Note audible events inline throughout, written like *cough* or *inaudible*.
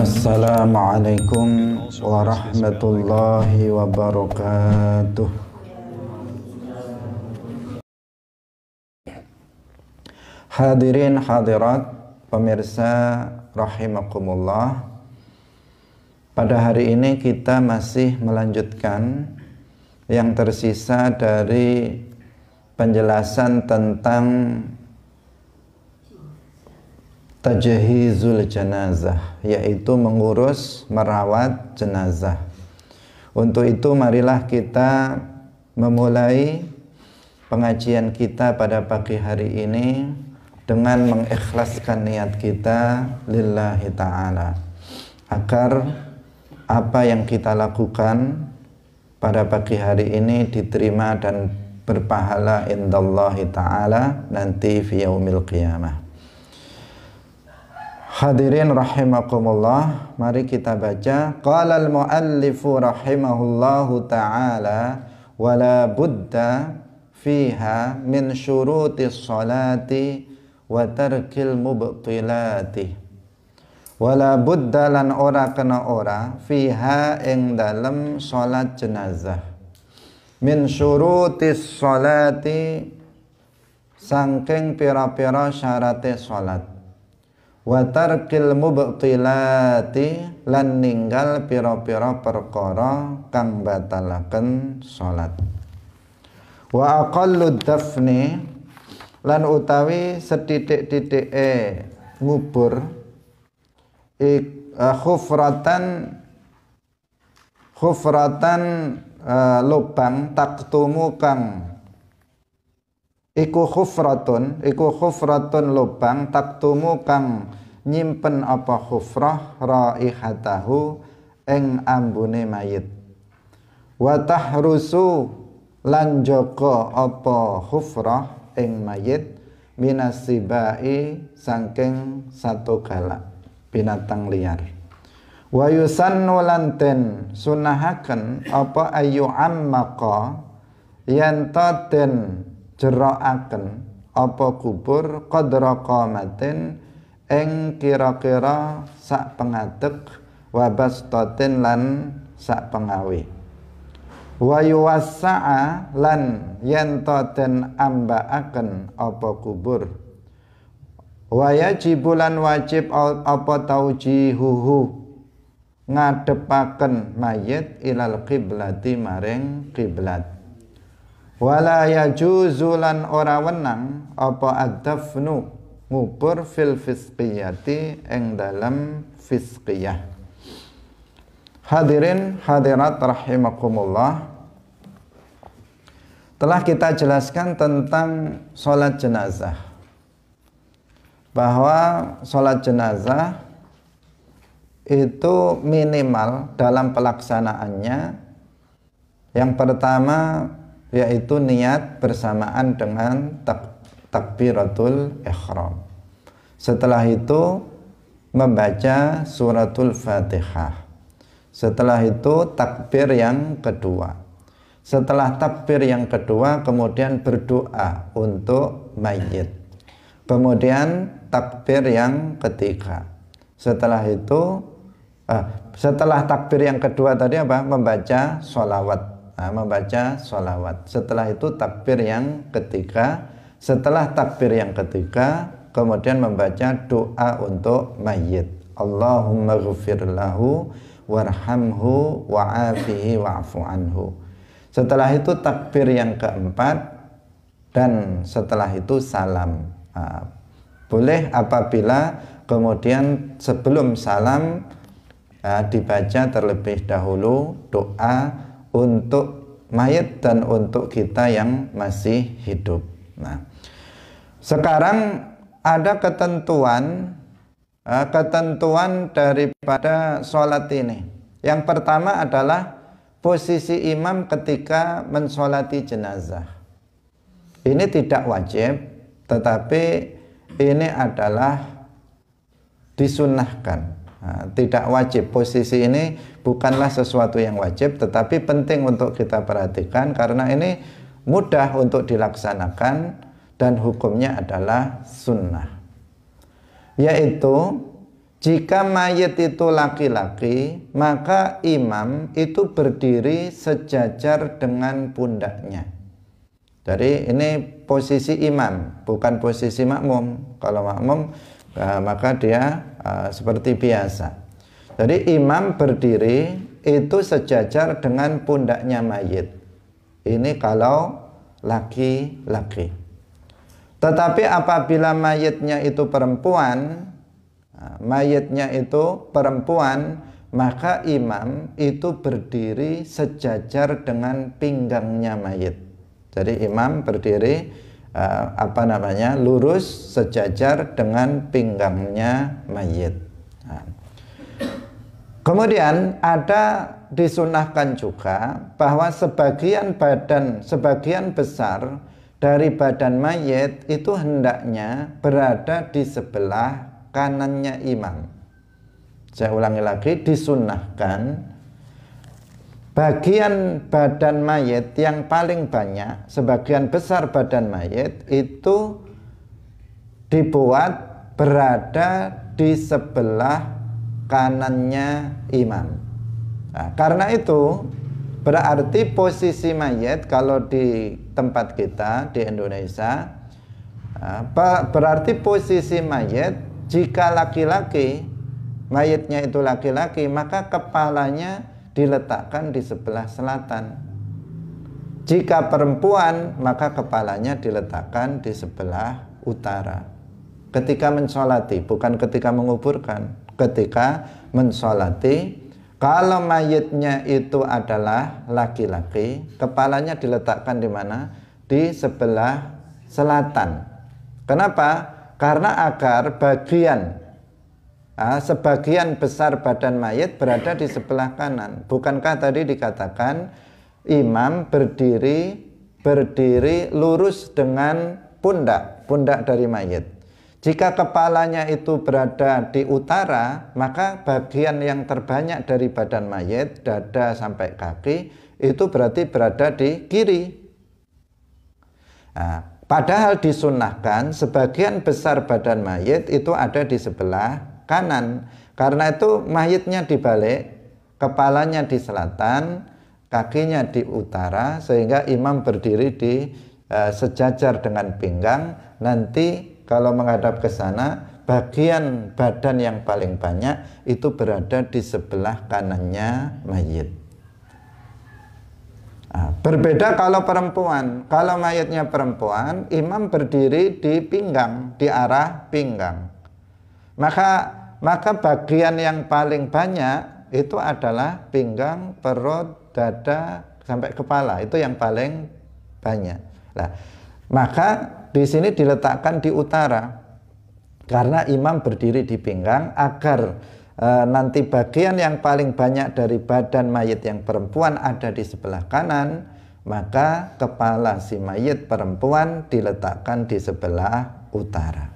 Assalamualaikum warahmatullahi wabarakatuh. Hadirin hadirat pemirsa rahimakumullah Pada hari ini kita masih melanjutkan yang tersisa dari penjelasan tentang tajhizul janazah yaitu mengurus merawat jenazah. Untuk itu marilah kita memulai pengajian kita pada pagi hari ini dengan mengikhlaskan niat kita lillahi taala agar apa yang kita lakukan pada pagi hari ini diterima dan berpahala indallahi taala nanti fi yaumil qiyamah. Hadirin rahimakumullah, mari kita baca qala al muallifu rahimahullahu taala wala budda fiha min syuruti salati wa tarkil mubtilati wala budda lan ora kena ora fiha ing dalam salat jenazah min syuruti salati sangking pira-pira syarate salat wa tarkil mubtilati lan ninggal pira-pira perkara kang batalaken salat wa aqallu dafni lan utawi setitik-titik e ngubur ik, uh, khufratan khufratan uh, lubang taktumu kang iku khufratun iku khufratun lubang taktumu kang nyimpen apa khufrah raihatahu ing ambune mayit wa tahrusu lan jaga apa khufrah ing mayit minasibai sangking satu galak binatang liar wa yusannu lanten sunahaken apa ayu ammaqa yen taten jeraaken apa kubur qadra qamatin ing kira-kira sak pengadeg wa bastatin lan sak pengawi. wa yuwassa'a lan yen den ambaaken apa kubur wa yajibulan wajib apa taujihuhu ngadepaken mayit ilal qiblati maring kiblat wala yajuzulan ora wenang apa adafnu ngubur fil fisqiyati eng dalam fisqiyah hadirin hadirat rahimakumullah telah kita jelaskan tentang sholat jenazah bahwa sholat jenazah itu minimal dalam pelaksanaannya yang pertama yaitu niat bersamaan dengan takbir takbiratul ihram. Setelah itu membaca suratul Fatihah. Setelah itu takbir yang kedua. Setelah takbir yang kedua kemudian berdoa untuk mayit. Kemudian takbir yang ketiga. Setelah itu eh, setelah takbir yang kedua tadi apa? Membaca sholawat. Nah, membaca sholawat. Setelah itu takbir yang ketiga setelah takbir yang ketiga, kemudian membaca doa untuk mayit. Allahumma ghafir lahu warhamhu wa'afihi wa'fu anhu. Setelah itu takbir yang keempat dan setelah itu salam. boleh apabila kemudian sebelum salam dibaca terlebih dahulu doa untuk mayat dan untuk kita yang masih hidup. Nah, sekarang ada ketentuan eh, ketentuan daripada sholat ini. Yang pertama adalah posisi imam ketika mensolati jenazah. Ini tidak wajib, tetapi ini adalah disunahkan. Nah, tidak wajib posisi ini bukanlah sesuatu yang wajib, tetapi penting untuk kita perhatikan karena ini mudah untuk dilaksanakan dan hukumnya adalah sunnah yaitu jika mayat itu laki-laki maka imam itu berdiri sejajar dengan pundaknya jadi ini posisi imam bukan posisi makmum kalau makmum eh, maka dia eh, seperti biasa jadi imam berdiri itu sejajar dengan pundaknya mayit ini kalau laki-laki tetapi apabila mayitnya itu perempuan, nah, mayitnya itu perempuan, maka imam itu berdiri sejajar dengan pinggangnya mayit. Jadi imam berdiri eh, apa namanya lurus sejajar dengan pinggangnya mayit. Nah. Kemudian ada disunahkan juga bahwa sebagian badan, sebagian besar dari badan mayit itu hendaknya berada di sebelah kanannya imam. Saya ulangi lagi, disunahkan bagian badan mayit yang paling banyak, sebagian besar badan mayit itu dibuat berada di sebelah kanannya imam. Nah, karena itu berarti posisi mayat kalau di tempat kita di Indonesia ah, berarti posisi mayat jika laki-laki mayatnya itu laki-laki maka kepalanya diletakkan di sebelah selatan jika perempuan maka kepalanya diletakkan di sebelah utara ketika mensolati bukan ketika menguburkan ketika mensolati kalau mayitnya itu adalah laki-laki, kepalanya diletakkan di mana? Di sebelah selatan. Kenapa? Karena agar bagian ah, sebagian besar badan mayit berada di sebelah kanan. Bukankah tadi dikatakan imam berdiri berdiri lurus dengan pundak, pundak dari mayit. Jika kepalanya itu berada di utara, maka bagian yang terbanyak dari badan mayat, dada sampai kaki, itu berarti berada di kiri. Nah, padahal disunahkan sebagian besar badan mayat itu ada di sebelah kanan. Karena itu mayatnya dibalik, kepalanya di selatan, kakinya di utara, sehingga imam berdiri di uh, sejajar dengan pinggang. Nanti kalau menghadap ke sana bagian badan yang paling banyak itu berada di sebelah kanannya mayit. Ah, berbeda kalau perempuan. Kalau mayatnya perempuan, imam berdiri di pinggang, di arah pinggang. Maka maka bagian yang paling banyak itu adalah pinggang, perut, dada sampai kepala. Itu yang paling banyak. Nah, maka di sini diletakkan di utara karena imam berdiri di pinggang agar e, nanti bagian yang paling banyak dari badan mayit yang perempuan ada di sebelah kanan maka kepala si mayit perempuan diletakkan di sebelah utara.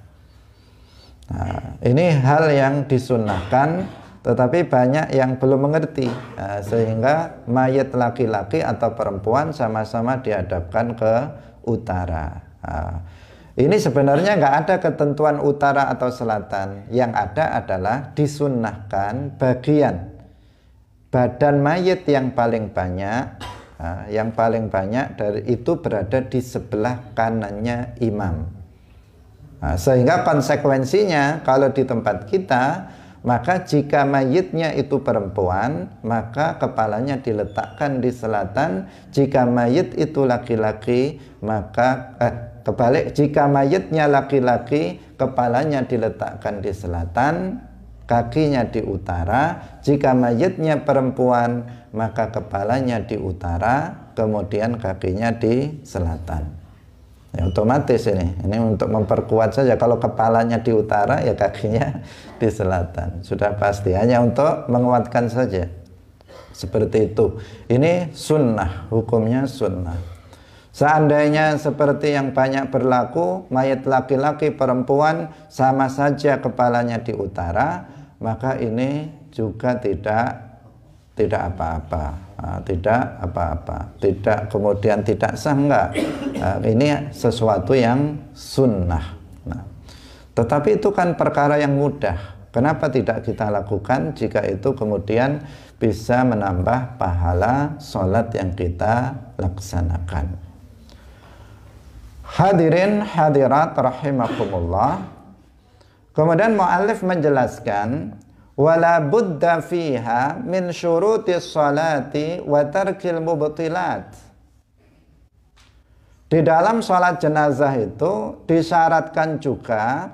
Nah, ini hal yang disunahkan, tetapi banyak yang belum mengerti, nah, sehingga mayat laki-laki atau perempuan sama-sama dihadapkan ke utara ini sebenarnya nggak ada ketentuan utara atau selatan. Yang ada adalah disunahkan bagian badan mayat yang paling banyak, yang paling banyak dari itu berada di sebelah kanannya imam. sehingga konsekuensinya kalau di tempat kita maka jika mayitnya itu perempuan, maka kepalanya diletakkan di selatan. Jika mayit itu laki-laki, maka eh, kebalik jika mayitnya laki-laki, kepalanya diletakkan di selatan, kakinya di utara. Jika mayitnya perempuan, maka kepalanya di utara, kemudian kakinya di selatan ya otomatis ini ini untuk memperkuat saja kalau kepalanya di utara ya kakinya *laughs* di selatan sudah pasti hanya untuk menguatkan saja seperti itu ini sunnah hukumnya sunnah seandainya seperti yang banyak berlaku mayat laki-laki perempuan sama saja kepalanya di utara maka ini juga tidak tidak apa-apa Ah, tidak apa-apa tidak kemudian tidak sah enggak uh, ini sesuatu yang sunnah nah, tetapi itu kan perkara yang mudah kenapa tidak kita lakukan jika itu kemudian bisa menambah pahala sholat yang kita laksanakan hadirin hadirat rahimakumullah kemudian mu'alif menjelaskan wala budda fiha min syuruti salati wa tarkil mubtilat di dalam sholat jenazah itu disyaratkan juga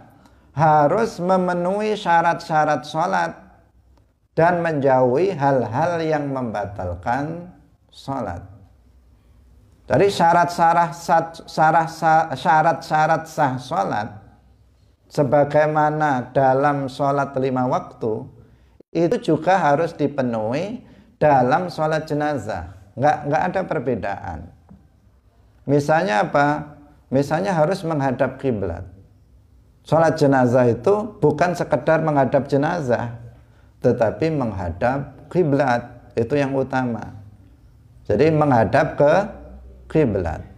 harus memenuhi syarat-syarat sholat dan menjauhi hal-hal yang membatalkan sholat. dari syarat-syarat syarat-syarat sah sholat sebagaimana dalam sholat lima waktu itu juga harus dipenuhi dalam sholat jenazah nggak nggak ada perbedaan misalnya apa misalnya harus menghadap kiblat sholat jenazah itu bukan sekedar menghadap jenazah tetapi menghadap kiblat itu yang utama jadi menghadap ke kiblat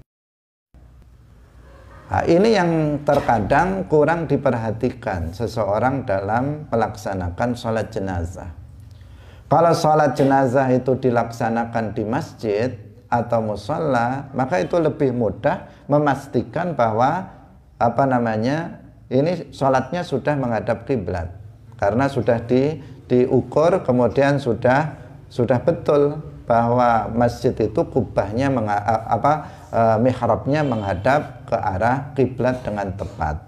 Nah, ini yang terkadang kurang diperhatikan seseorang dalam melaksanakan sholat jenazah. Kalau sholat jenazah itu dilaksanakan di masjid atau musola, maka itu lebih mudah memastikan bahwa apa namanya ini sholatnya sudah menghadap kiblat karena sudah di diukur kemudian sudah sudah betul bahwa masjid itu kubahnya mengha, apa e, mihrabnya menghadap ke arah kiblat dengan tepat.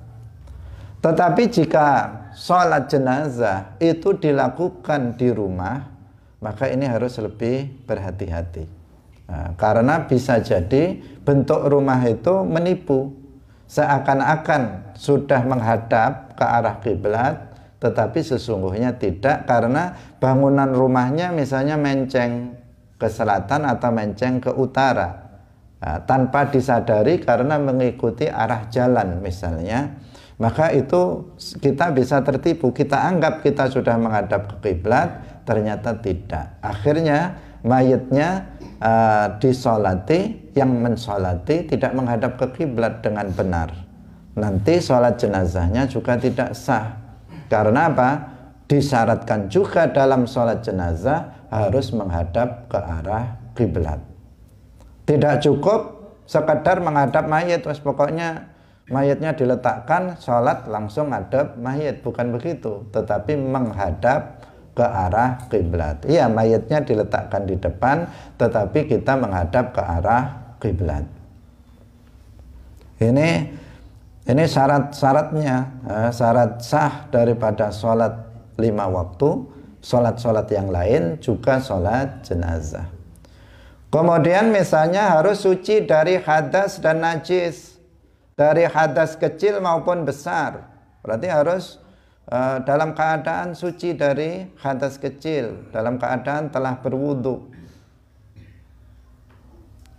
Tetapi jika sholat jenazah itu dilakukan di rumah, maka ini harus lebih berhati-hati. Nah, karena bisa jadi bentuk rumah itu menipu. Seakan-akan sudah menghadap ke arah kiblat, tetapi sesungguhnya tidak karena bangunan rumahnya misalnya menceng ke selatan atau menceng ke utara Nah, tanpa disadari karena mengikuti arah jalan misalnya, maka itu kita bisa tertipu. Kita anggap kita sudah menghadap ke kiblat, ternyata tidak. Akhirnya mayatnya uh, disolati, yang mensolati tidak menghadap ke kiblat dengan benar. Nanti sholat jenazahnya juga tidak sah. Karena apa? Disyaratkan juga dalam sholat jenazah harus menghadap ke arah kiblat. Tidak cukup sekedar menghadap mayat, wes pokoknya mayatnya diletakkan, sholat langsung hadap mayat bukan begitu, tetapi menghadap ke arah kiblat. Iya, mayatnya diletakkan di depan, tetapi kita menghadap ke arah kiblat. Ini ini syarat-syaratnya, eh, syarat sah daripada sholat lima waktu, sholat-sholat yang lain juga sholat jenazah. Kemudian misalnya harus suci dari hadas dan najis. Dari hadas kecil maupun besar. Berarti harus uh, dalam keadaan suci dari hadas kecil. Dalam keadaan telah berwudhu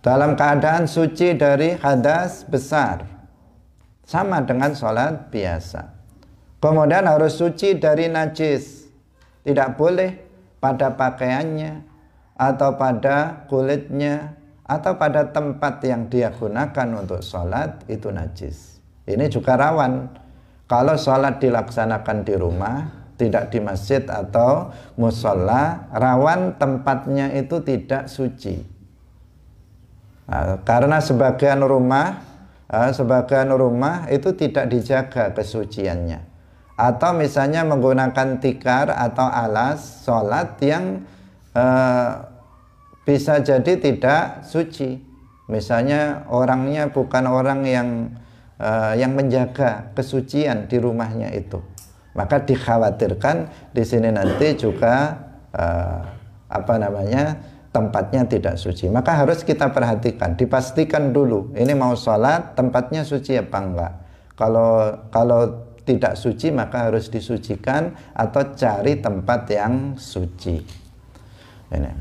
Dalam keadaan suci dari hadas besar. Sama dengan sholat biasa. Kemudian harus suci dari najis. Tidak boleh pada pakaiannya, atau pada kulitnya atau pada tempat yang dia gunakan untuk sholat itu najis. Ini juga rawan. Kalau sholat dilaksanakan di rumah, tidak di masjid atau musola, rawan tempatnya itu tidak suci. Nah, karena sebagian rumah, eh, sebagian rumah itu tidak dijaga kesuciannya. Atau misalnya menggunakan tikar atau alas sholat yang Eh, bisa jadi tidak suci. Misalnya orangnya bukan orang yang uh, yang menjaga kesucian di rumahnya itu. Maka dikhawatirkan di sini nanti juga uh, apa namanya tempatnya tidak suci. Maka harus kita perhatikan, dipastikan dulu ini mau sholat tempatnya suci apa enggak. Kalau kalau tidak suci maka harus disucikan atau cari tempat yang suci ini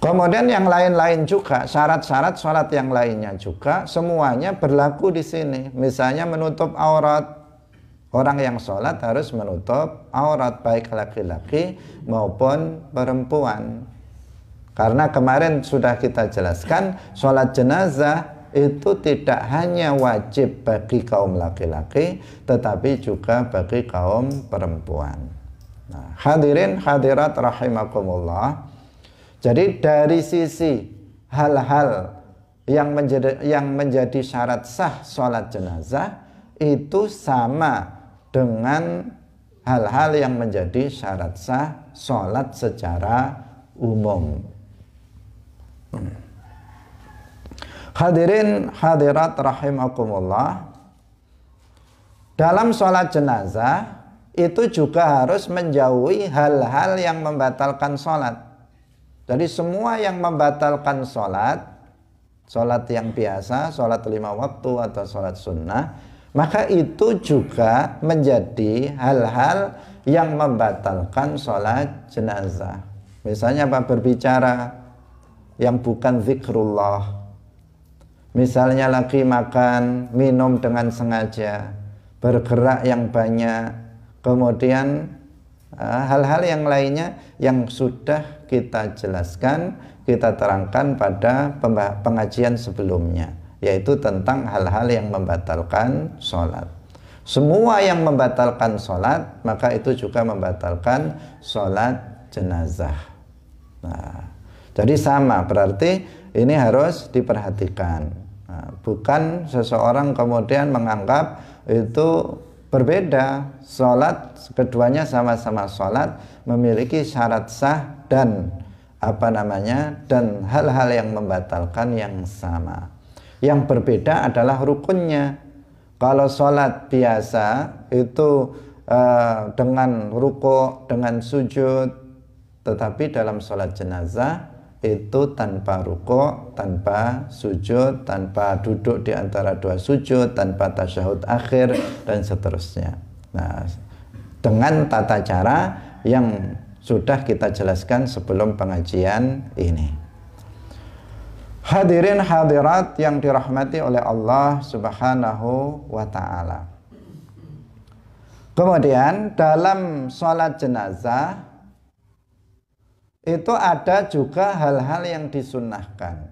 kemudian yang lain-lain juga syarat-syarat sholat yang lainnya juga semuanya berlaku di sini misalnya menutup aurat Orang yang sholat harus menutup aurat baik laki-laki maupun perempuan. Karena kemarin sudah kita jelaskan, sholat jenazah itu tidak hanya wajib bagi kaum laki-laki, tetapi juga bagi kaum perempuan. Hadirin hadirat rahimakumullah. Jadi dari sisi hal-hal yang menjadi yang menjadi syarat sah sholat jenazah itu sama dengan hal-hal yang menjadi syarat sah sholat secara umum. Hadirin hadirat rahimakumullah. Dalam sholat jenazah itu juga harus menjauhi hal-hal yang membatalkan sholat. Jadi semua yang membatalkan sholat, sholat yang biasa, sholat lima waktu atau sholat sunnah, maka itu juga menjadi hal-hal yang membatalkan sholat jenazah. Misalnya apa berbicara yang bukan zikrullah. Misalnya lagi makan, minum dengan sengaja, bergerak yang banyak, kemudian eh, hal-hal yang lainnya yang sudah kita jelaskan, kita terangkan pada pengajian sebelumnya, yaitu tentang hal-hal yang membatalkan sholat. Semua yang membatalkan sholat, maka itu juga membatalkan sholat jenazah. Nah, jadi sama, berarti ini harus diperhatikan. Nah, bukan seseorang kemudian menganggap itu berbeda sholat keduanya sama-sama sholat memiliki syarat sah dan apa namanya dan hal-hal yang membatalkan yang sama yang berbeda adalah rukunnya kalau sholat biasa itu uh, dengan ruko dengan sujud tetapi dalam sholat jenazah itu tanpa ruko, tanpa sujud, tanpa duduk di antara dua sujud, tanpa tasyahud akhir dan seterusnya. Nah, dengan tata cara yang sudah kita jelaskan sebelum pengajian ini. Hadirin hadirat yang dirahmati oleh Allah Subhanahu wa taala. Kemudian dalam sholat jenazah itu ada juga hal-hal yang disunahkan,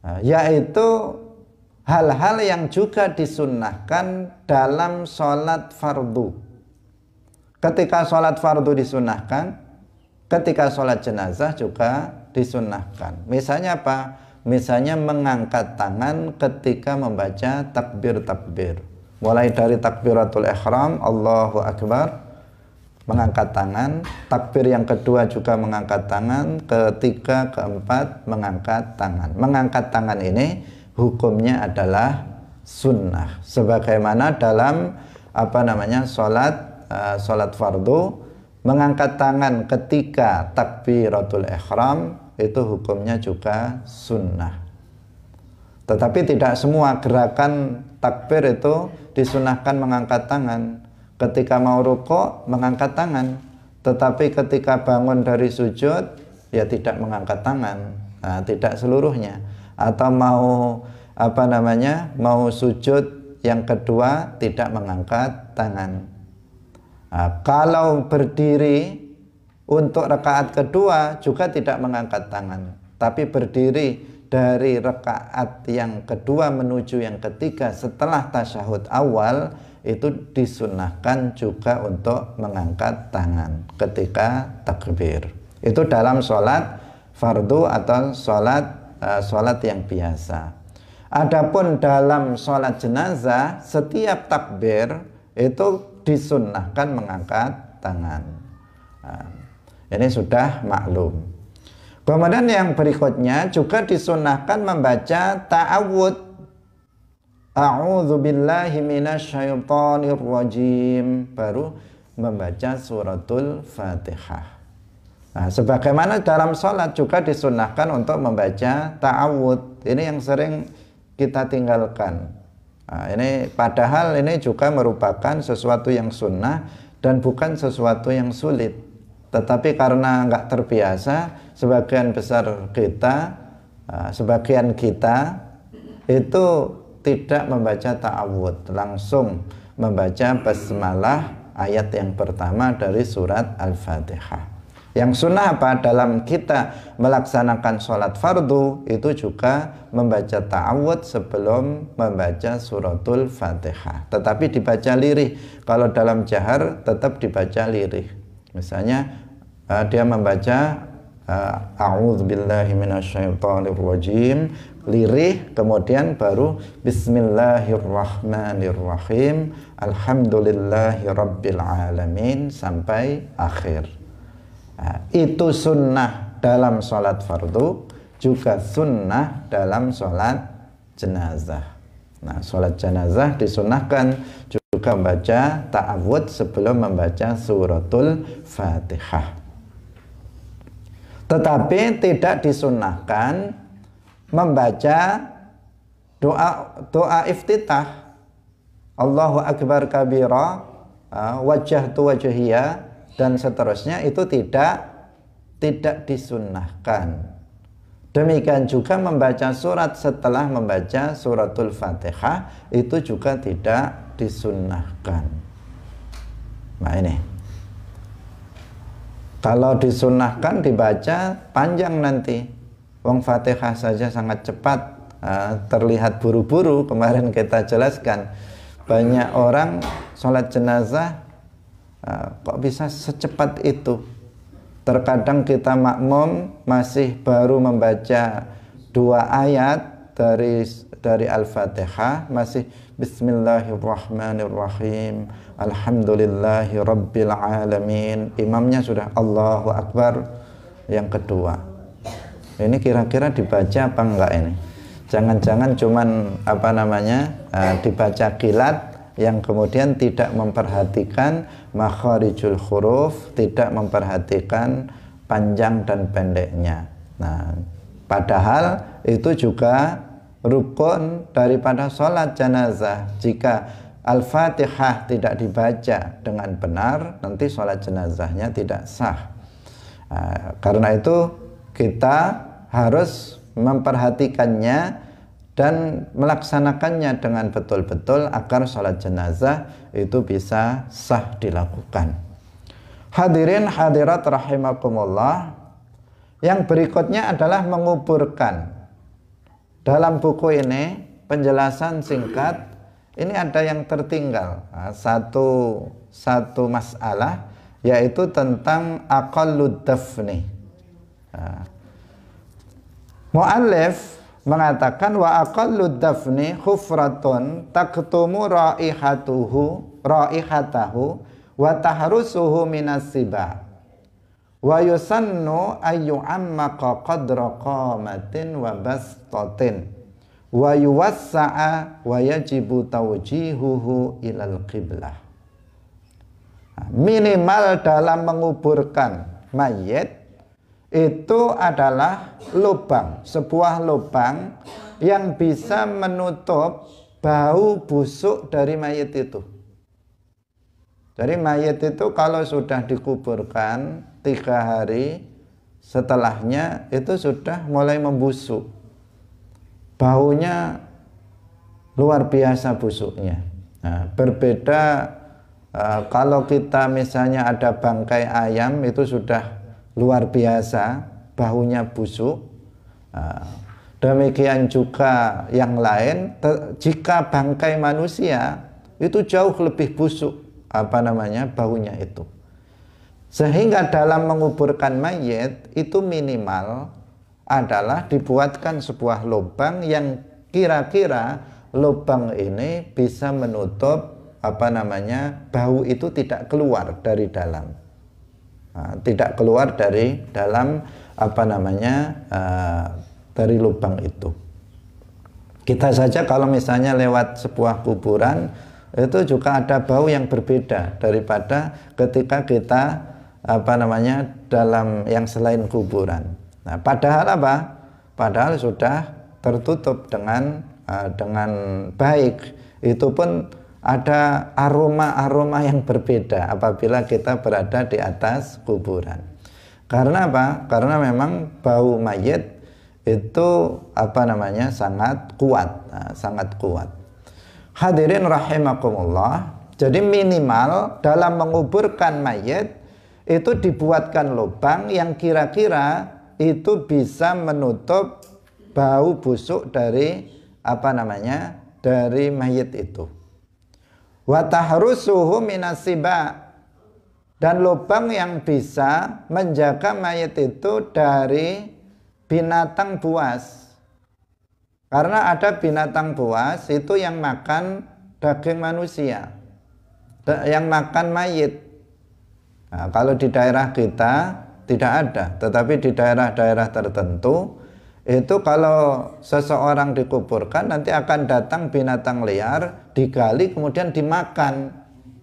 nah, yaitu hal-hal yang juga disunahkan dalam sholat fardu ketika sholat fardu disunahkan, ketika sholat jenazah juga disunahkan. misalnya apa? misalnya mengangkat tangan ketika membaca takbir-takbir mulai dari takbiratul ikhram Allahu Akbar mengangkat tangan. Takbir yang kedua juga mengangkat tangan. Ketiga, keempat mengangkat tangan. Mengangkat tangan ini hukumnya adalah sunnah. Sebagaimana dalam apa namanya sholat uh, sholat fardu mengangkat tangan ketika takbiratul ihram itu hukumnya juga sunnah. Tetapi tidak semua gerakan takbir itu disunahkan mengangkat tangan ketika mau rukuk mengangkat tangan tetapi ketika bangun dari sujud ya tidak mengangkat tangan nah, tidak seluruhnya atau mau apa namanya mau sujud yang kedua tidak mengangkat tangan nah, kalau berdiri untuk rekaat kedua juga tidak mengangkat tangan tapi berdiri dari rekaat yang kedua menuju yang ketiga setelah tasyahud awal itu disunahkan juga untuk mengangkat tangan ketika takbir. Itu dalam sholat fardu atau sholat eh, sholat yang biasa. Adapun dalam sholat jenazah setiap takbir itu disunahkan mengangkat tangan. Nah, ini sudah maklum. Kemudian yang berikutnya juga disunahkan membaca ta'awud A'udzu billahi minasyaitonir rajim. Baru membaca suratul Fatihah. Nah, sebagaimana dalam sholat juga disunahkan untuk membaca ta'awud. Ini yang sering kita tinggalkan. Nah, ini padahal ini juga merupakan sesuatu yang sunnah dan bukan sesuatu yang sulit. Tetapi karena nggak terbiasa, sebagian besar kita, nah, sebagian kita itu tidak membaca ta'awud langsung membaca basmalah ayat yang pertama dari surat Al-Fatihah yang sunnah apa dalam kita melaksanakan sholat fardu itu juga membaca ta'awud sebelum membaca suratul fatihah tetapi dibaca lirih kalau dalam jahar tetap dibaca lirih misalnya eh, dia membaca uh, billahi rajim lirih kemudian baru bismillahirrahmanirrahim alamin sampai akhir nah, itu sunnah dalam sholat fardu juga sunnah dalam sholat jenazah nah sholat jenazah disunahkan juga membaca ta'awud sebelum membaca suratul fatihah tetapi tidak disunahkan membaca doa doa iftitah Allahu akbar kabira eh, wajah tu wajahia dan seterusnya itu tidak tidak disunnahkan. Demikian juga membaca surat setelah membaca suratul Fatihah itu juga tidak disunnahkan. Nah ini. Kalau disunnahkan dibaca panjang nanti Wong Fatihah saja sangat cepat, uh, terlihat buru-buru. Kemarin kita jelaskan banyak orang sholat jenazah uh, kok bisa secepat itu. Terkadang kita makmum masih baru membaca dua ayat dari dari Al-Fatihah masih Bismillahirrahmanirrahim Alhamdulillahi Rabbil Imamnya sudah Allahu Akbar Yang kedua ini kira-kira dibaca apa enggak ini jangan-jangan cuman apa namanya uh, dibaca kilat yang kemudian tidak memperhatikan makharijul huruf tidak memperhatikan panjang dan pendeknya nah padahal itu juga rukun daripada sholat jenazah jika Al-Fatihah tidak dibaca dengan benar, nanti sholat jenazahnya tidak sah. Eh, karena itu kita harus memperhatikannya dan melaksanakannya dengan betul-betul agar sholat jenazah itu bisa sah dilakukan. Hadirin hadirat rahimakumullah. Yang berikutnya adalah menguburkan. Dalam buku ini penjelasan singkat ini ada yang tertinggal nah, satu satu masalah yaitu tentang akal dafni Ah. Mu'allif mengatakan wa aqallu dafni khufratun taktumu raihatuhu raihatahu wa tahrusuhu minas siba wa yusannu ayu ammaqa qadra qamatin wa bastatin wa yuwassa'a wa yajibu tawjihuhu ilal qiblah ah, minimal dalam menguburkan mayit itu adalah lubang, sebuah lubang yang bisa menutup bau busuk dari mayat itu. Jadi mayat itu kalau sudah dikuburkan tiga hari setelahnya itu sudah mulai membusuk. Baunya luar biasa busuknya. Nah, berbeda eh, kalau kita misalnya ada bangkai ayam itu sudah luar biasa, baunya busuk. Ah, demikian juga yang lain, jika bangkai manusia itu jauh lebih busuk apa namanya baunya itu. Sehingga dalam menguburkan mayat itu minimal adalah dibuatkan sebuah lubang yang kira-kira lubang ini bisa menutup apa namanya bau itu tidak keluar dari dalam tidak keluar dari dalam apa namanya uh, dari lubang itu. Kita saja kalau misalnya lewat sebuah kuburan itu juga ada bau yang berbeda daripada ketika kita apa namanya dalam yang selain kuburan. Nah, padahal apa? Padahal sudah tertutup dengan uh, dengan baik. Itu pun ada aroma-aroma yang berbeda apabila kita berada di atas kuburan. Karena apa? Karena memang bau mayat itu apa namanya sangat kuat, nah, sangat kuat. Hadirin rahimakumullah. Jadi minimal dalam menguburkan mayat itu dibuatkan lubang yang kira-kira itu bisa menutup bau busuk dari apa namanya dari mayat itu watahrusuhu suhu minasiba dan lubang yang bisa menjaga mayat itu dari binatang buas karena ada binatang buas itu yang makan daging manusia yang makan mayit nah, kalau di daerah kita tidak ada tetapi di daerah-daerah tertentu itu kalau seseorang dikuburkan nanti akan datang binatang liar digali kemudian dimakan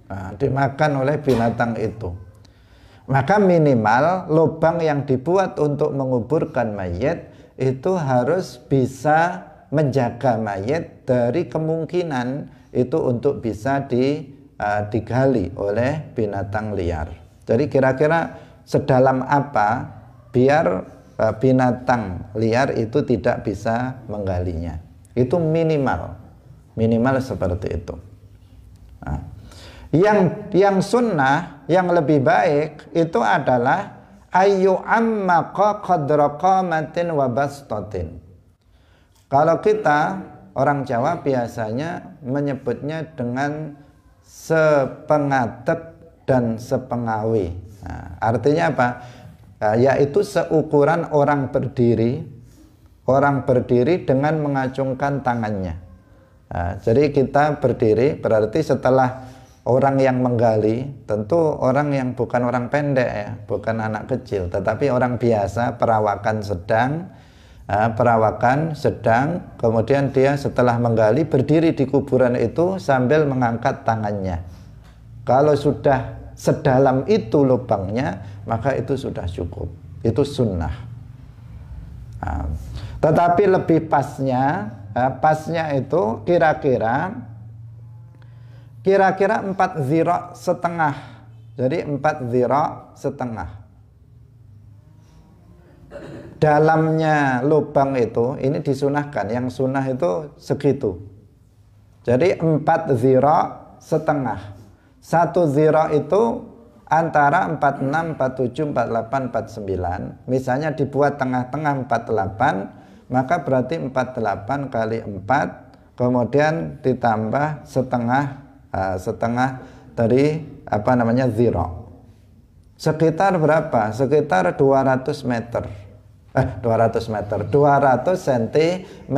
nah, dimakan oleh binatang itu maka minimal lubang yang dibuat untuk menguburkan mayat itu harus bisa menjaga mayat dari kemungkinan itu untuk bisa di, uh, digali oleh binatang liar jadi kira-kira sedalam apa biar Eh, binatang liar itu tidak bisa menggalinya. Itu minimal, minimal seperti itu. Nah, yang yang sunnah, yang lebih baik itu adalah ayu amma qadraqamatin wa bastatin. Kalau kita orang Jawa biasanya menyebutnya dengan sepengatet dan sepengawi. Nah, artinya apa? Nah, yaitu seukuran orang berdiri, orang berdiri dengan mengacungkan tangannya. Nah, jadi kita berdiri berarti setelah orang yang menggali, tentu orang yang bukan orang pendek ya, bukan anak kecil, tetapi orang biasa, perawakan sedang, eh, perawakan sedang, kemudian dia setelah menggali berdiri di kuburan itu sambil mengangkat tangannya. Kalau sudah sedalam itu lubangnya maka itu sudah cukup itu sunnah nah, tetapi lebih pasnya eh, pasnya itu kira-kira kira-kira empat zero setengah jadi empat zero setengah dalamnya lubang itu ini disunahkan yang sunnah itu segitu jadi empat zero setengah satu zira itu antara 46, 47, 48, 49. Misalnya dibuat tengah-tengah 48, maka berarti 48 kali 4 kemudian ditambah setengah uh, setengah dari apa namanya zero. Sekitar berapa? Sekitar 200 meter. Eh, 200 meter. 200 cm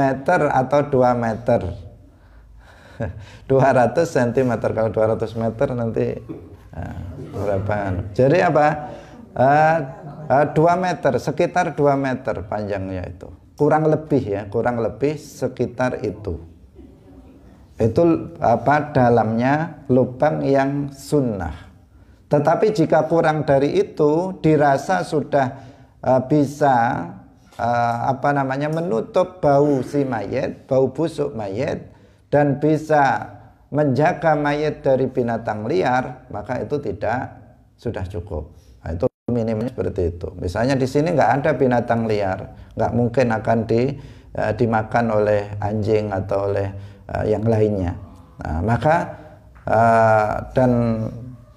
atau 2 meter 200 *laughs* cm kalau 200 meter nanti uh, eh, berapa jadi apa uh, uh, 2 meter sekitar 2 meter panjangnya itu kurang lebih ya kurang lebih sekitar itu itu apa dalamnya lubang yang sunnah tetapi jika kurang dari itu dirasa sudah uh, bisa uh, apa namanya menutup bau si mayat bau busuk mayat dan bisa menjaga mayat dari binatang liar, maka itu tidak sudah cukup. Nah, itu minimnya seperti itu. Misalnya di sini nggak ada binatang liar, nggak mungkin akan di, uh, dimakan oleh anjing atau oleh uh, yang lainnya. Nah, maka uh, dan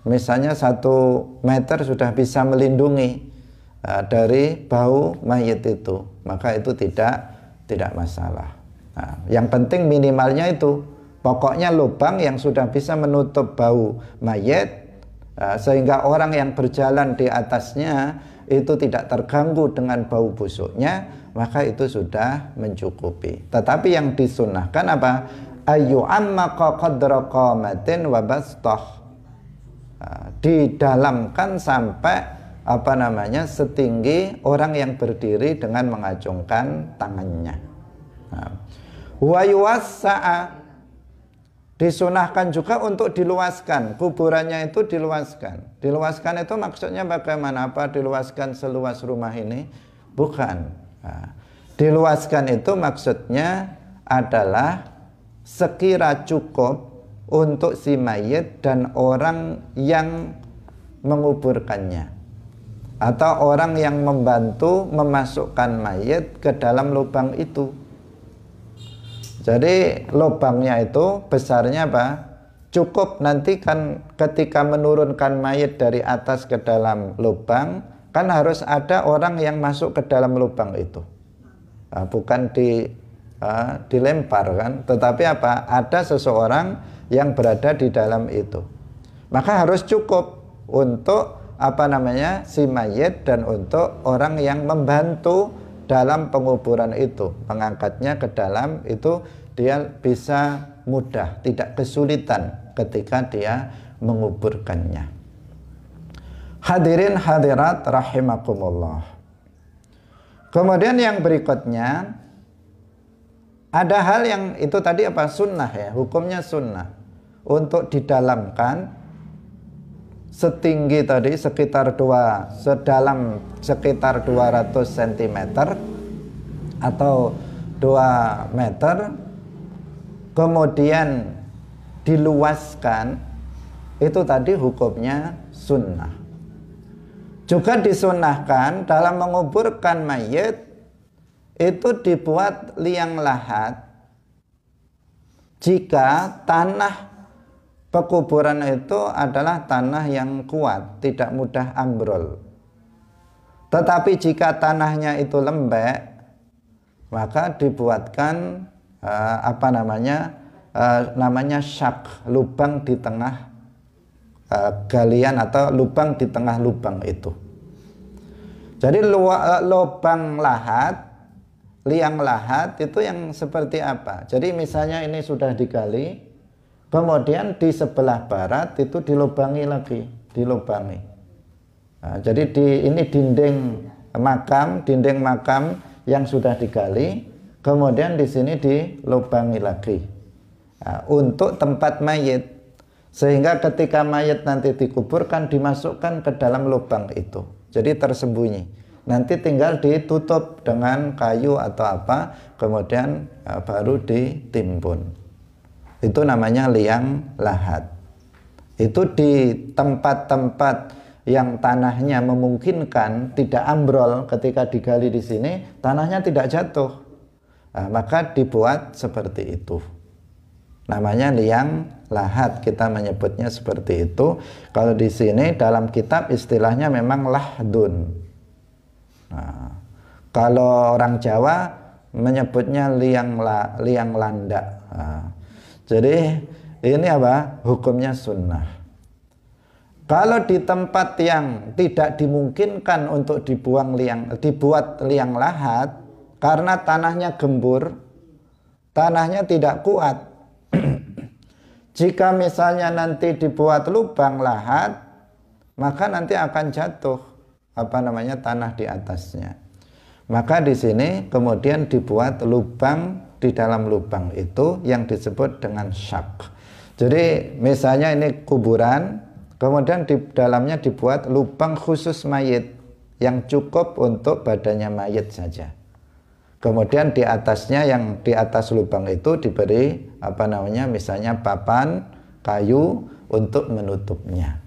misalnya satu meter sudah bisa melindungi dari bau mayat itu, maka itu tidak tidak masalah. Nah, yang penting minimalnya itu pokoknya lubang yang sudah bisa menutup bau mayat nah, sehingga orang yang berjalan di atasnya itu tidak terganggu dengan bau busuknya maka itu sudah mencukupi tetapi yang disunahkan apa ayu amma qadra qamatin wa bastah nah, didalamkan sampai apa namanya setinggi orang yang berdiri dengan mengacungkan tangannya nah, wayuwasa'a disunahkan juga untuk diluaskan kuburannya itu diluaskan diluaskan itu maksudnya bagaimana apa diluaskan seluas rumah ini bukan nah, diluaskan itu maksudnya adalah sekira cukup untuk si mayit dan orang yang menguburkannya atau orang yang membantu memasukkan mayit ke dalam lubang itu jadi lubangnya itu besarnya apa? Cukup nanti kan ketika menurunkan mayat dari atas ke dalam lubang, kan harus ada orang yang masuk ke dalam lubang itu. Nah, bukan di uh, dilempar kan, tetapi apa? Ada seseorang yang berada di dalam itu. Maka harus cukup untuk apa namanya si mayat dan untuk orang yang membantu dalam penguburan itu mengangkatnya ke dalam itu dia bisa mudah tidak kesulitan ketika dia menguburkannya hadirin hadirat rahimakumullah kemudian yang berikutnya ada hal yang itu tadi apa sunnah ya hukumnya sunnah untuk didalamkan setinggi tadi sekitar dua sedalam sekitar 200 cm atau 2 meter kemudian diluaskan itu tadi hukumnya sunnah juga disunahkan dalam menguburkan mayit itu dibuat liang lahat jika tanah Pekuburan itu adalah tanah yang kuat, tidak mudah ambrol. Tetapi jika tanahnya itu lembek, maka dibuatkan eh, apa namanya? Eh, namanya syak, lubang di tengah eh, galian atau lubang di tengah lubang itu. Jadi lubang lahat liang lahat itu yang seperti apa? Jadi misalnya ini sudah digali, Kemudian di sebelah barat itu dilubangi lagi, dilubangi. Nah, jadi di ini dinding makam, dinding makam yang sudah digali, kemudian di sini dilubangi lagi nah, untuk tempat mayit, sehingga ketika mayit nanti dikuburkan dimasukkan ke dalam lubang itu, jadi tersembunyi. Nanti tinggal ditutup dengan kayu atau apa, kemudian eh, baru ditimbun itu namanya liang lahat. Itu di tempat-tempat yang tanahnya memungkinkan tidak ambrol ketika digali di sini, tanahnya tidak jatuh. Nah, maka dibuat seperti itu. Namanya liang lahat, kita menyebutnya seperti itu. Kalau di sini dalam kitab istilahnya memang lahdun. Nah, kalau orang Jawa menyebutnya liang la, liang landak Nah, jadi ini apa? Hukumnya sunnah. Kalau di tempat yang tidak dimungkinkan untuk dibuang liang, dibuat liang lahat karena tanahnya gembur, tanahnya tidak kuat. *clears throat* Jika misalnya nanti dibuat lubang lahat, maka nanti akan jatuh apa namanya tanah di atasnya. Maka di sini kemudian dibuat lubang di dalam lubang itu yang disebut dengan syak. Jadi misalnya ini kuburan, kemudian di dalamnya dibuat lubang khusus mayit yang cukup untuk badannya mayit saja. Kemudian di atasnya yang di atas lubang itu diberi apa namanya misalnya papan kayu untuk menutupnya.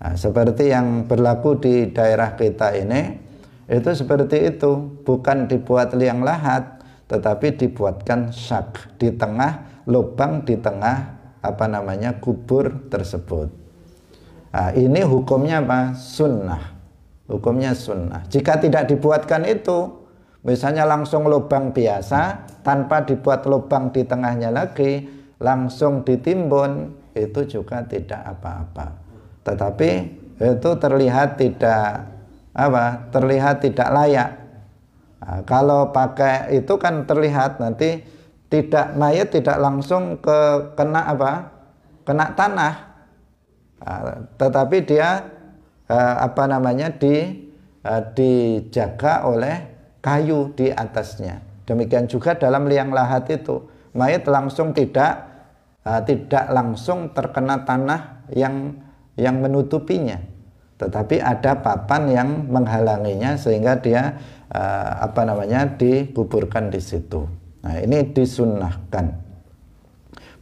Nah, seperti yang berlaku di daerah kita ini itu seperti itu, bukan dibuat liang lahat, tetapi dibuatkan syak di tengah lubang di tengah apa namanya kubur tersebut. Nah, ini hukumnya apa? Sunnah. Hukumnya sunnah. Jika tidak dibuatkan itu, misalnya langsung lubang biasa tanpa dibuat lubang di tengahnya lagi, langsung ditimbun, itu juga tidak apa-apa. Tetapi itu terlihat tidak apa? Terlihat tidak layak Nah, kalau pakai itu kan terlihat nanti tidak mayat tidak langsung ke kena apa? Kena tanah. Nah, tetapi dia eh, apa namanya di eh, dijaga oleh kayu di atasnya. Demikian juga dalam liang lahat itu mayat langsung tidak eh, tidak langsung terkena tanah yang yang menutupinya tetapi ada papan yang menghalanginya sehingga dia uh, apa namanya dikuburkan di situ. Nah, ini disunahkan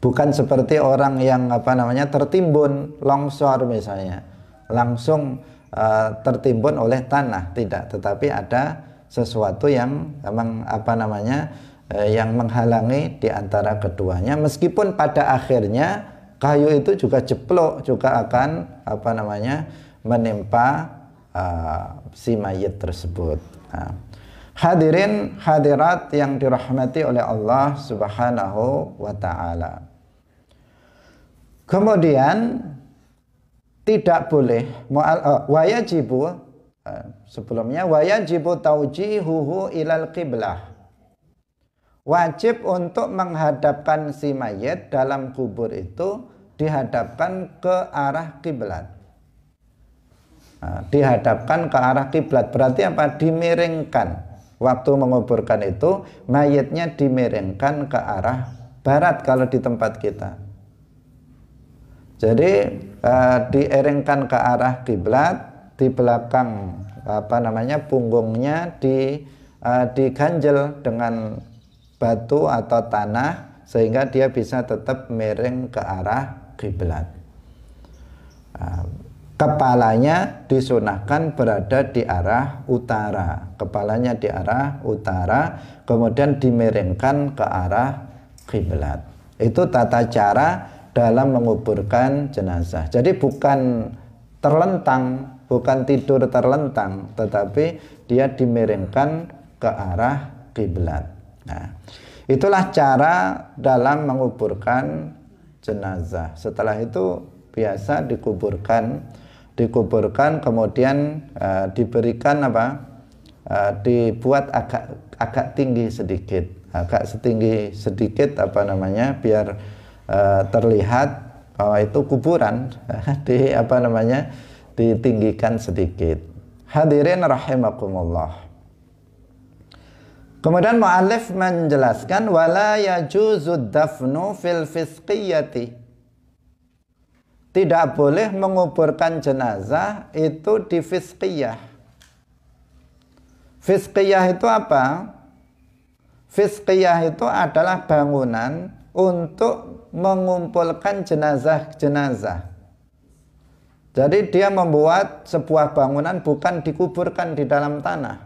Bukan seperti orang yang apa namanya tertimbun longsor misalnya, langsung uh, tertimbun oleh tanah, tidak, tetapi ada sesuatu yang memang apa namanya uh, yang menghalangi di antara keduanya meskipun pada akhirnya kayu itu juga jeplok juga akan apa namanya menimpa uh, si mayit tersebut hadirin hadirat yang dirahmati oleh Allah Subhanahu wa taala. Kemudian tidak boleh uh, wayajibu eh, sebelumnya wayajibu taujihuhu ilal qiblah. Wajib untuk menghadapkan si mayat dalam kubur itu dihadapkan ke arah kiblat nah, dihadapkan ke arah kiblat berarti apa dimiringkan waktu menguburkan itu mayatnya dimiringkan ke arah barat kalau di tempat kita jadi eh, ke arah kiblat di belakang apa namanya punggungnya di eh, diganjel dengan batu atau tanah sehingga dia bisa tetap miring ke arah kiblat. Eh, kepalanya disunahkan berada di arah utara kepalanya di arah utara kemudian dimiringkan ke arah kiblat itu tata cara dalam menguburkan jenazah jadi bukan terlentang bukan tidur terlentang tetapi dia dimiringkan ke arah kiblat nah itulah cara dalam menguburkan jenazah setelah itu biasa dikuburkan dikuburkan kemudian uh, diberikan apa uh, dibuat agak agak tinggi sedikit agak setinggi sedikit apa namanya biar uh, terlihat bahwa itu kuburan *laughs* di apa namanya ditinggikan sedikit hadirin rahimakumullah kemudian mu'alif menjelaskan wala yajuzud dafnu fil fisqiyati tidak boleh menguburkan jenazah itu di fiskiyah. Fiskiyah itu apa? Fiskiyah itu adalah bangunan untuk mengumpulkan jenazah-jenazah. Jadi dia membuat sebuah bangunan bukan dikuburkan di dalam tanah.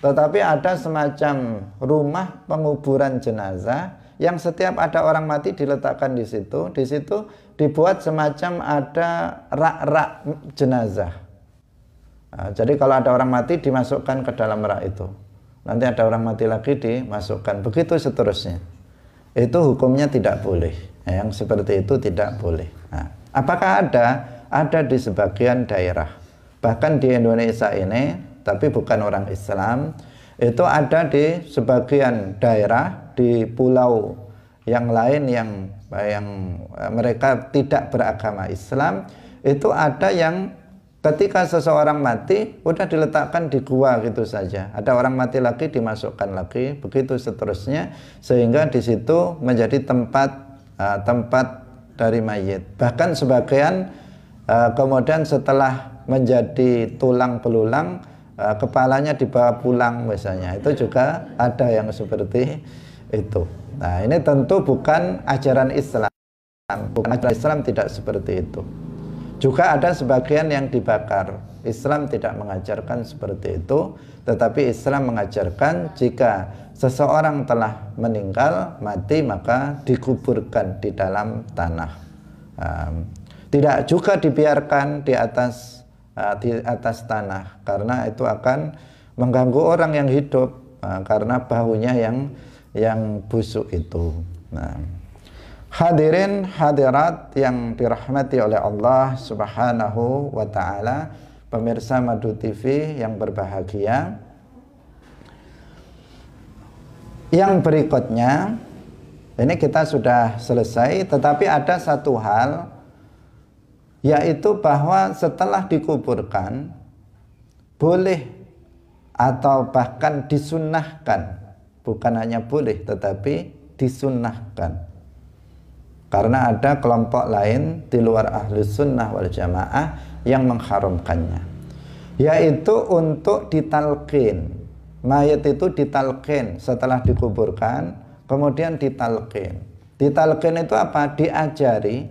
Tetapi ada semacam rumah penguburan jenazah yang setiap ada orang mati diletakkan di situ. Di situ dibuat semacam ada rak-rak jenazah. Nah, jadi kalau ada orang mati dimasukkan ke dalam rak itu. Nanti ada orang mati lagi dimasukkan. Begitu seterusnya. Itu hukumnya tidak boleh. Nah, yang seperti itu tidak boleh. Nah, apakah ada? Ada di sebagian daerah. Bahkan di Indonesia ini, tapi bukan orang Islam, itu ada di sebagian daerah di pulau yang lain yang yang eh, mereka tidak beragama Islam itu ada yang ketika seseorang mati udah diletakkan di gua gitu saja ada orang mati lagi dimasukkan lagi begitu seterusnya sehingga di situ menjadi tempat uh, tempat dari mayit bahkan sebagian uh, kemudian setelah menjadi tulang belulang uh, kepalanya dibawa pulang misalnya itu juga ada yang seperti itu Nah, ini tentu bukan ajaran Islam. Bukan ajaran Islam tidak seperti itu. Juga ada sebagian yang dibakar. Islam tidak mengajarkan seperti itu, tetapi Islam mengajarkan jika seseorang telah meninggal, mati, maka dikuburkan di dalam tanah. Um, tidak juga dibiarkan di atas uh, di atas tanah karena itu akan mengganggu orang yang hidup uh, karena bahunya yang yang busuk itu. Nah, hadirin hadirat yang dirahmati oleh Allah Subhanahu wa taala, pemirsa Madu TV yang berbahagia. Yang berikutnya, ini kita sudah selesai, tetapi ada satu hal yaitu bahwa setelah dikuburkan boleh atau bahkan disunahkan bukan hanya boleh tetapi disunnahkan karena ada kelompok lain di luar ahli sunnah wal jamaah yang mengharumkannya. yaitu untuk ditalkin mayat itu ditalkin setelah dikuburkan kemudian ditalkin ditalkin itu apa diajari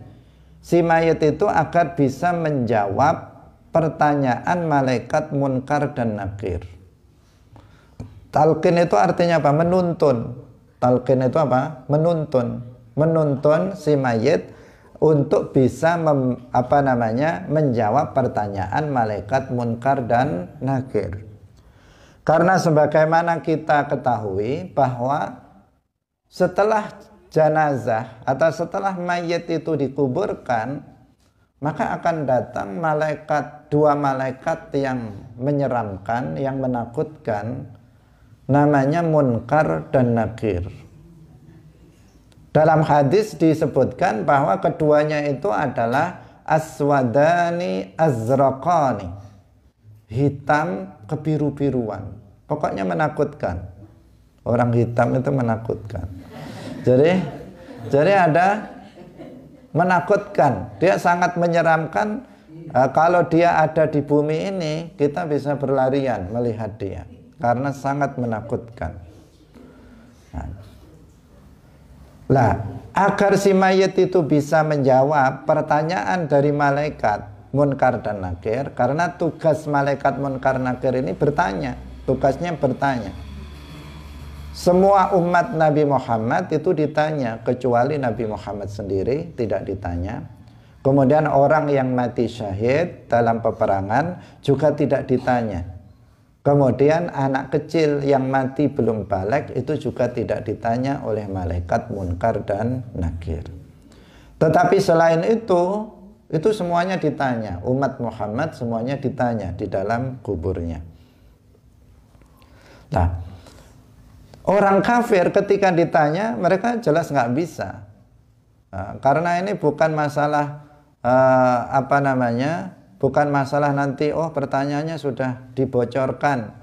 si mayat itu agar bisa menjawab pertanyaan malaikat munkar dan nakir Talqin itu artinya apa? Menuntun. Talqin itu apa? Menuntun. Menuntun si mayit untuk bisa mem, apa namanya? menjawab pertanyaan malaikat munkar dan nakir. Karena sebagaimana kita ketahui bahwa setelah jenazah atau setelah mayit itu dikuburkan, maka akan datang malaikat dua malaikat yang menyeramkan, yang menakutkan namanya munkar dan nakir. Dalam hadis disebutkan bahwa keduanya itu adalah aswadani azraqani. Hitam kebiru-biruan. Pokoknya menakutkan. Orang hitam itu menakutkan. Jadi jadi ada menakutkan. Dia sangat menyeramkan. Eh, kalau dia ada di bumi ini, kita bisa berlarian melihat dia karena sangat menakutkan. Nah. Lah, agar si mayat itu bisa menjawab pertanyaan dari malaikat munkar dan nakir karena tugas malaikat munkar nakir ini bertanya, tugasnya bertanya. Semua umat Nabi Muhammad itu ditanya kecuali Nabi Muhammad sendiri tidak ditanya. Kemudian orang yang mati syahid dalam peperangan juga tidak ditanya Kemudian anak kecil yang mati belum balik itu juga tidak ditanya oleh malaikat munkar dan nakir. Tetapi selain itu, itu semuanya ditanya. Umat Muhammad semuanya ditanya di dalam kuburnya. Nah, orang kafir ketika ditanya mereka jelas nggak bisa. Nah, karena ini bukan masalah eh, apa namanya Bukan masalah nanti, oh pertanyaannya sudah dibocorkan.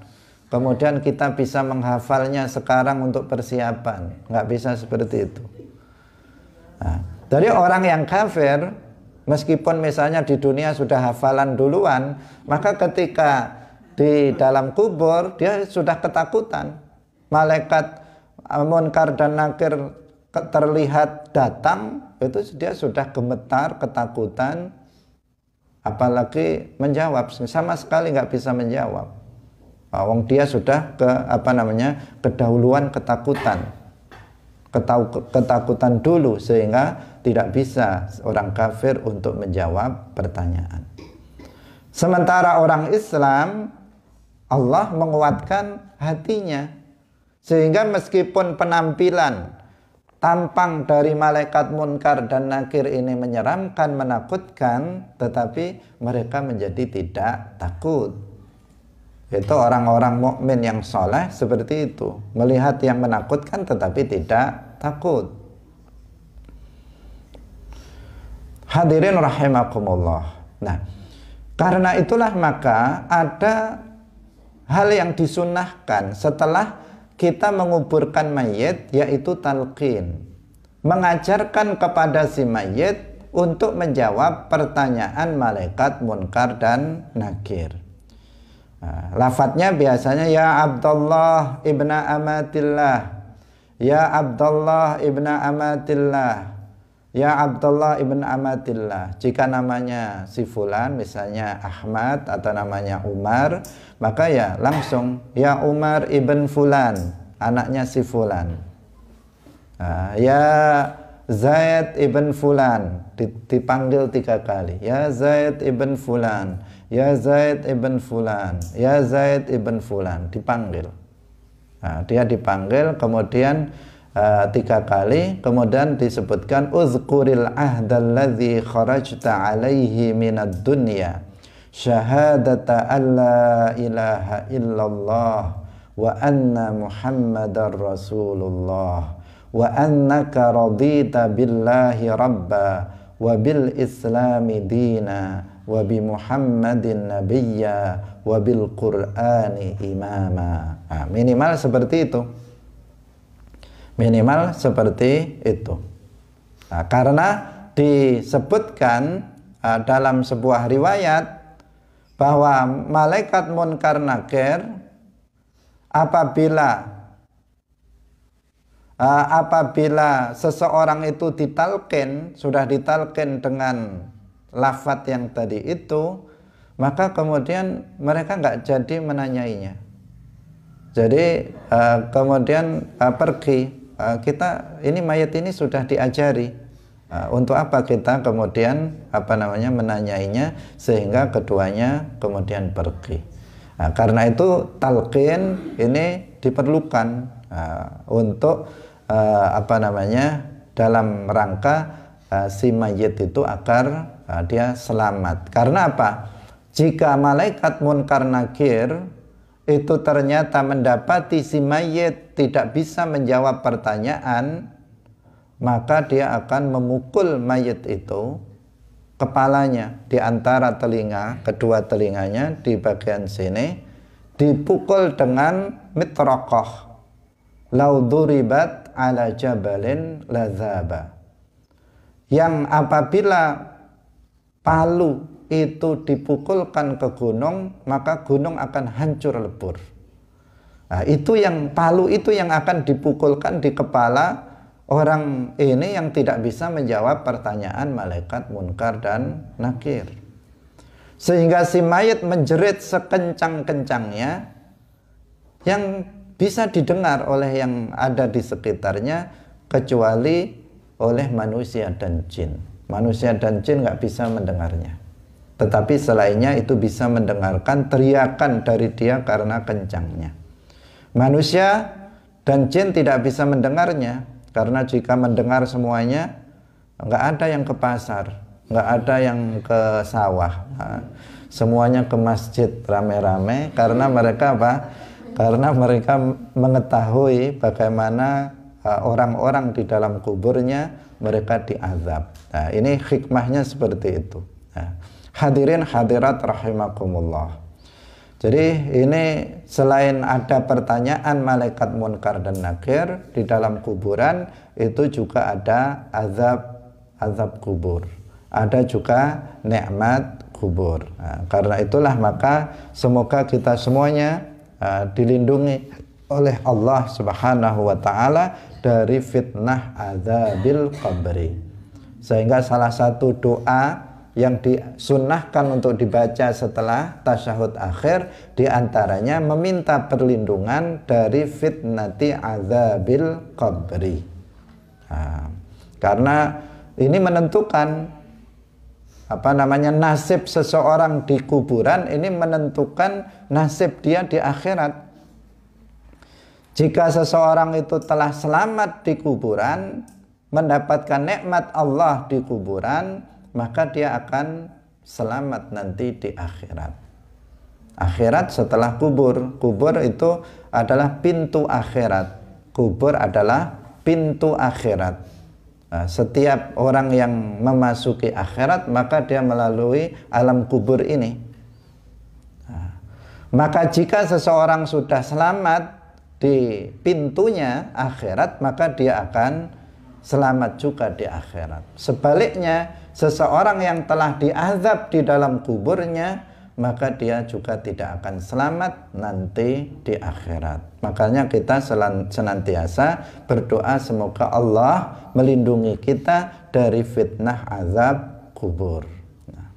Kemudian kita bisa menghafalnya sekarang untuk persiapan. Nggak bisa seperti itu. Nah, dari orang yang kafir, meskipun misalnya di dunia sudah hafalan duluan, maka ketika di dalam kubur dia sudah ketakutan. Malaikat eh, munkar dan nakir terlihat datang, itu dia sudah gemetar, ketakutan, apalagi menjawab sama sekali nggak bisa menjawab wong dia sudah ke apa namanya kedahuluan ketakutan Ketau, ketakutan dulu sehingga tidak bisa orang kafir untuk menjawab pertanyaan sementara orang Islam Allah menguatkan hatinya sehingga meskipun penampilan tampang dari malaikat munkar dan nakir ini menyeramkan, menakutkan, tetapi mereka menjadi tidak takut. Itu orang-orang mukmin yang soleh seperti itu, melihat yang menakutkan tetapi tidak takut. Hadirin rahimakumullah. Nah, karena itulah maka ada hal yang disunahkan setelah kita menguburkan mayit yaitu talqin. Mengajarkan kepada si mayit untuk menjawab pertanyaan malaikat munkar dan nakir. Nah, Lafatnya biasanya ya Abdullah ibna amatillah. Ya Abdullah ibna amatillah. Ya Abdullah ibn Amatillah Jika namanya si Fulan Misalnya Ahmad atau namanya Umar Maka ya langsung Ya Umar ibn Fulan Anaknya si Fulan ah, Ya Zaid ibn Fulan Dipanggil tiga kali Ya Zaid ibn Fulan Ya Zaid ibn Fulan Ya Zaid ibn Fulan Dipanggil nah, Dia dipanggil kemudian Eh, tiga kali kemudian disebutkan uzkuril ahdalladzi kharajta alaihi minad dunya syahadata alla ilaha illallah wa anna muhammadar rasulullah wa annaka radita billahi rabba wa bil islami dina wa bi muhammadin nabiyya wa bil qur'ani imama nah, minimal seperti itu Minimal seperti itu. Nah, karena disebutkan uh, dalam sebuah riwayat bahwa malaikat munkar nakir apabila uh, apabila seseorang itu ditalkin sudah ditalkin dengan lafat yang tadi itu maka kemudian mereka nggak jadi menanyainya jadi uh, kemudian uh, pergi Eh, kita ini mayat ini sudah diajari eh, untuk apa kita kemudian apa namanya menanyainya sehingga keduanya kemudian pergi nah, karena itu talqin ini diperlukan uh, untuk uh, apa namanya dalam rangka uh, si mayit itu agar uh, dia selamat karena apa jika malaikat munkar nakir itu ternyata mendapati si mayit tidak bisa menjawab pertanyaan, maka dia akan memukul mayit itu kepalanya di antara telinga, kedua telinganya di bagian sini dipukul dengan mitrokoh lauduribat ala jabalin lazaba yang apabila palu itu dipukulkan ke gunung, maka gunung akan hancur lebur. Nah, itu yang palu itu yang akan dipukulkan di kepala orang ini yang tidak bisa menjawab pertanyaan malaikat munkar dan nakir. Sehingga si mayat menjerit sekencang-kencangnya yang bisa didengar oleh yang ada di sekitarnya kecuali oleh manusia dan jin. Manusia dan jin nggak bisa mendengarnya. Tetapi selainnya itu bisa mendengarkan teriakan dari dia karena kencangnya. Manusia dan jin tidak bisa mendengarnya karena jika mendengar semuanya nggak ada yang ke pasar, nggak ada yang ke sawah, semuanya ke masjid rame-rame karena mereka apa? Karena mereka mengetahui bagaimana orang-orang di dalam kuburnya mereka diazab. Nah, ini hikmahnya seperti itu. Hadirin hadirat rahimakumullah. Jadi ini selain ada pertanyaan malaikat munkar dan nakir di dalam kuburan itu juga ada azab azab kubur. Ada juga nikmat kubur. Nah, karena itulah maka semoga kita semuanya uh, dilindungi oleh Allah Subhanahu wa taala dari fitnah azabil qabri. Sehingga salah satu doa yang disunahkan untuk dibaca setelah tasyahud akhir diantaranya meminta perlindungan dari fitnati azabil qabri nah, karena ini menentukan apa namanya nasib seseorang di kuburan ini menentukan nasib dia di akhirat. Jika seseorang itu telah selamat di kuburan, mendapatkan nikmat Allah di kuburan, maka dia akan selamat nanti di akhirat. Akhirat setelah kubur. Kubur itu adalah pintu akhirat. Kubur adalah pintu akhirat. Nah, setiap orang yang memasuki akhirat maka dia melalui alam kubur ini. Nah, maka jika seseorang sudah selamat di pintunya akhirat maka dia akan selamat juga di akhirat. Sebaliknya seseorang yang telah diazab di dalam kuburnya maka dia juga tidak akan selamat nanti di akhirat. Makanya kita senantiasa berdoa semoga Allah melindungi kita dari fitnah azab kubur. Nah.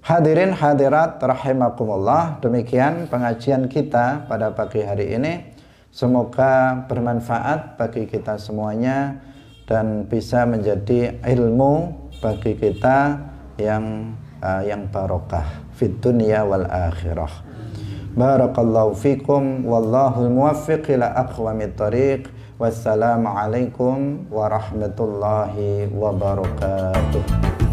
Hadirin hadirat rahimakumullah, demikian pengajian kita pada pagi hari ini. Semoga bermanfaat bagi kita semuanya dan bisa menjadi ilmu bagi kita yang uh, yang barokah fit dunia wal akhirah. Barakallahu fikum wallahu muwaffiq ila aqwamit tariq. alaikum, warahmatullahi wabarakatuh.